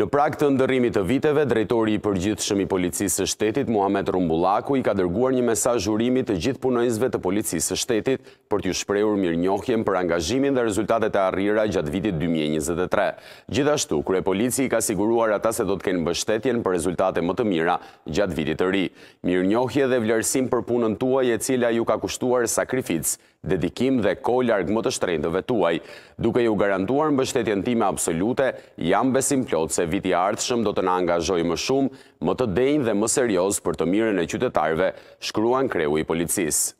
Në prak të ndërrimit të viteve, drejtori i përgjithë shëmi policisë së shtetit, Muhammed Rumbullaku, i ka dërguar një mesaj zhurimit të gjithë punojnësve të policisë së shtetit për t'ju shprejur mirë njohjen për angazhimin dhe rezultatet e arrira gjatë vitit 2023. Gjithashtu, kure polici i ka siguruar ata se do t'kenë bështetjen për rezultate më të mira gjatë vitit të ri. Mirë njohje dhe vlerësim për punën tuaj e cila ju ka kushtuar sakrificë, dedikim dhe ko largë më të shtrejnë dhe vetuaj. Duke ju garantuar në bështetjen time absolute, jam besim se viti ardhëshëm do të në angazhoj më shumë, më të denjë dhe më serios për të mirën e qytetarve, shkruan kreu i policisë.